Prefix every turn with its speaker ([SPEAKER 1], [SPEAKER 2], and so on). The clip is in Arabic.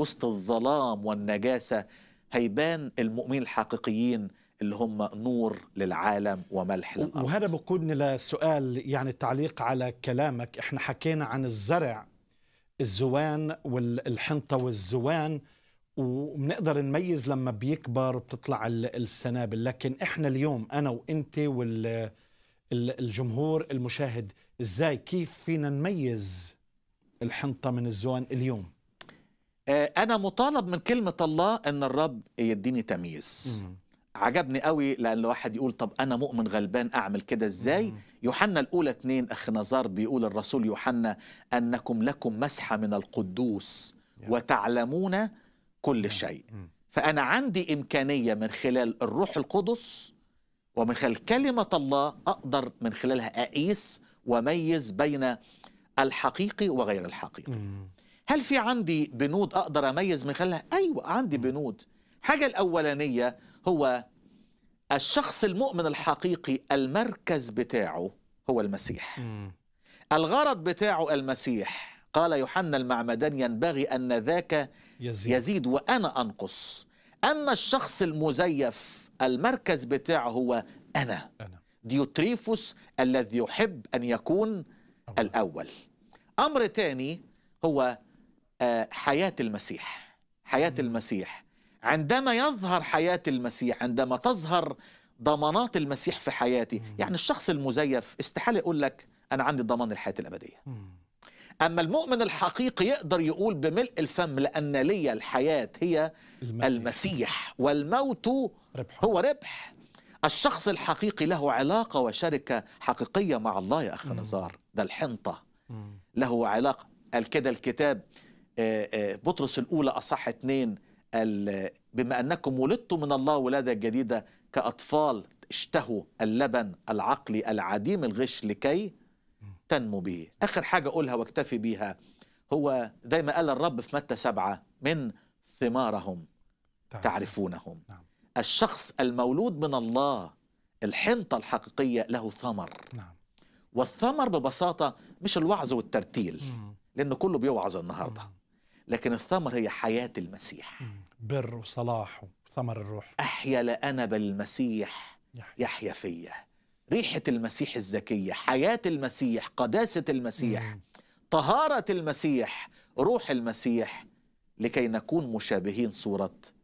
[SPEAKER 1] وسط الظلام والنجاسة هيبان المؤمنين الحقيقيين اللي هم نور للعالم وملح للأرض
[SPEAKER 2] وهذا بقودني لسؤال يعني التعليق على كلامك احنا حكينا عن الزرع الزوان والحنطة والزوان وبنقدر نميز لما بيكبر بتطلع السنابل لكن احنا اليوم انا وانت والجمهور المشاهد ازاي كيف فينا نميز الحنطة من الزوان اليوم
[SPEAKER 1] آه، انا مطالب من كلمه الله ان الرب يديني تمييز عجبني قوي لان الواحد يقول طب انا مؤمن غلبان اعمل كده ازاي يوحنا الاولى اتنين اخ نزار بيقول الرسول يوحنا انكم لكم مسحه من القدوس وتعلمون كل شيء فانا عندي امكانيه من خلال الروح القدس ومن خلال كلمه الله اقدر من خلالها اقيس وميز بين الحقيقي وغير الحقيقي هل في عندي بنود أقدر أميز من خلالها؟ أيوة عندي بنود حاجة الأولانية هو الشخص المؤمن الحقيقي المركز بتاعه هو المسيح الغرض بتاعه المسيح قال يوحنا المعمدان ينبغي أن ذاك يزيد, يزيد وأنا أنقص أما الشخص المزيف المركز بتاعه هو أنا, أنا. ديوتريفوس الذي يحب أن يكون الأول أمر تاني هو حياة المسيح حياة المسيح عندما يظهر حياة المسيح عندما تظهر ضمانات المسيح في حياتي يعني الشخص المزيف استحالة يقول لك أنا عندي ضمان الحياة الأبدية أما المؤمن الحقيقي يقدر يقول بملء الفم لأن لي الحياة هي المسيح, المسيح والموت ربح. هو ربح الشخص الحقيقي له علاقة وشركة حقيقية مع الله يا أخ نزار ده الحنطة له علاقة قال كده الكتاب آه، آه، بطرس الأولى أصح اثنين قال بما أنكم ولدتم من الله ولادة جديدة كأطفال اشتهوا اللبن العقلي العديم الغش لكي تنمو به آخر حاجة أقولها واكتفي بيها هو زي ما قال الرب في متى سبعة من ثمارهم تعرفونهم نعم. الشخص المولود من الله الحنطة الحقيقية له ثمر نعم. والثمر ببساطة مش الوعظ والترتيل لأنه كله بيوعظ النهاردة لكن الثمر هي حياة المسيح
[SPEAKER 2] بر وصلاح وثمر الروح
[SPEAKER 1] أحيا لأنا المسيح يحيا فيا ريحة المسيح الزكية حياة المسيح قداسة المسيح طهارة المسيح روح المسيح لكي نكون مشابهين صورة